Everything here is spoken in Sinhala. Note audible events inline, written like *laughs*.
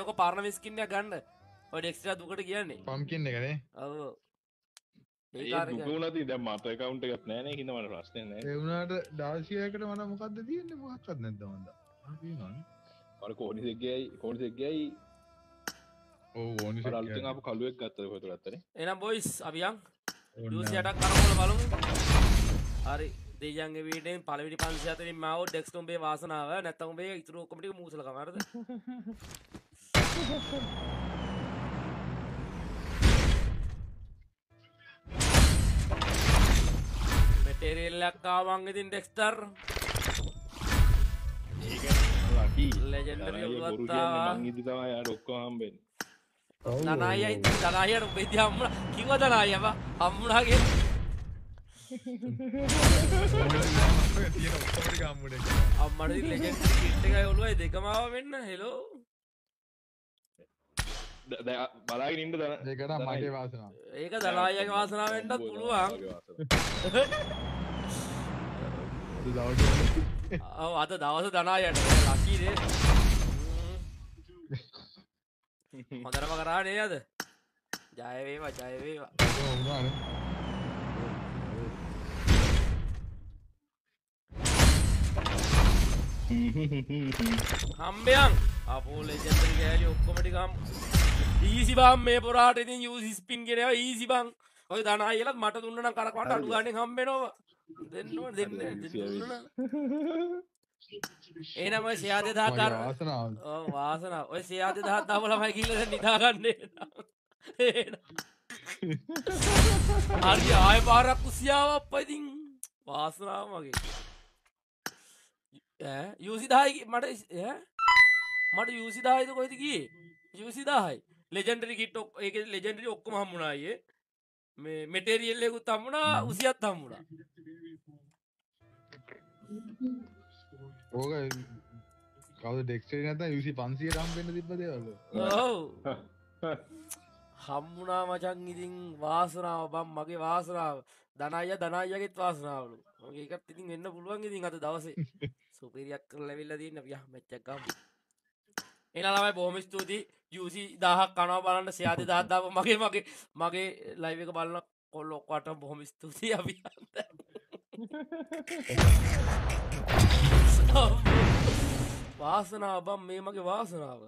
යක පාරණ විස්කින්නය ගන්න ඔඩ එක්ට දුකට කියන්නේ පම්කින්න එකනේ ඔව ගුණති දැ මත කවුන්ට එකත් නෑන හිනවට ප්‍රශ්න එවුණට දාශයකට මන මොකක්ද තියන්න මොහක්ත් නැදවද කෝඩි දෙගයි කෝඩි දෙගයි ඕනි රල්ට අප කලුවක් ගත්තර කොතුරත්තර එනම් බොයිස් අවියන් ලසියටක් කරල බලු හරි දේජන්ගේ වීටෙන් පලවිටි පන්සිතරින් මාව ඩෙක්ස්කුම්බේ වාසනාව නැත්තවුම්බේ ඉතුරුවකමටි මූසල කරද *laughs* මැටේරල්ලක් ආවන් ඉතින් ඩෙක්ස්ටර් ලොක්කහම්බෙන් තනයි තනයට උපේති හම්ම කිව තනායම හම්මුණාගේ අම්මට ලෙජෙන්ට කිට්ටකයි ඔළුවයි දෙකමාව වෙන්න හෙලෝ බලාගෙන ඉන්න දන ඒකට මගේ වාසනා ඒක දලායක වාසනාවෙන්ටත් පුළුවන් *laughs* *laughs* අද දවස දනායට ලකීදේ *laughs* හොඳරම කරානේ අද ජයවේවා ජයවේවා හම්බයන් අපෝ ලෙජෙන්දරි ගෑලි ඔක්කොමටිකම් ඊසිබම් මේ පොරාට ඉතින් යූ ස්පින් කෙනව ඊසිබං ඔය දනායලත් මට දුන්නන කරකට අඩු ගන්න හම්බෙනවා දෙන්නවා දෙන්න එනම සයාද දාකාර වාසන ඔය සයාද දහත් තමලමයි කියල නිදාගන්නේ හරි ආය පාරක් කුසියාවක් පයිතින් වාසනාව මගේ යසිදායි මට මට යසිදායිද කොයිතිකී යසිදාහයි ලෙජන්ඩරි කිට්ටොක් ඒක ලෙජෙන්ඩරි ඔක්කොම හම්මුණනායේ මේ මෙටේරියල්ලෙකු තම්මුණා උසියත් හම්මුණා ඕක කව ඩෙක්ේ නත යුසි පන්සිය රම් වෙන්න තිබ්බදවල ඔව හම්මුණා මචන් ඉතින් වාසනාව බම් මගේ වාසනාව දනයිය දනයියගෙත් වාසනාවලු මගේකත් ඉතින් වෙන්න පුළුවන් ඉතින් අත දවසේ *laughs* සුපිරියක් කර ලැවිල්ල දන්න පිය මෙච්චක්කම් එනලාමයි බොහොම ස්තුති යසි දහක් කනවා බලන්න සයාති දාත්තාව මගේ මගේ මගේ ලයිවක බලන්න කොල්ලොක්වාට බොහොම ස්තුතියි අපි *laughs* වාසනාව බම් මේ මගේ වාසනාව